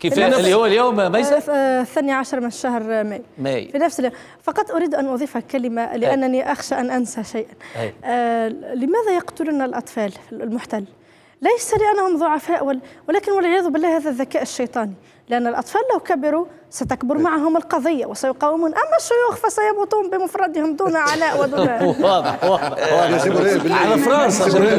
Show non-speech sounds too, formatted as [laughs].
كيف اللي هو اليوم في آه، آه، الثاني عشر من شهر ماي ماي في نفس اليوم فقط أريد أن أضيف كلمة لأنني أخشى أن أنسى شيئا آه لماذا يقتلون الأطفال المحتل؟ ليس لأنهم ضعفاء ولكن والعياذ بالله هذا الذكاء الشيطاني لأن الأطفال لو كبروا ستكبر معهم القضية وسيقاومون أما الشيوخ فسيموتون بمفردهم دون علاء ودون [laughs] واضح واضح إيه؟ على فرنسا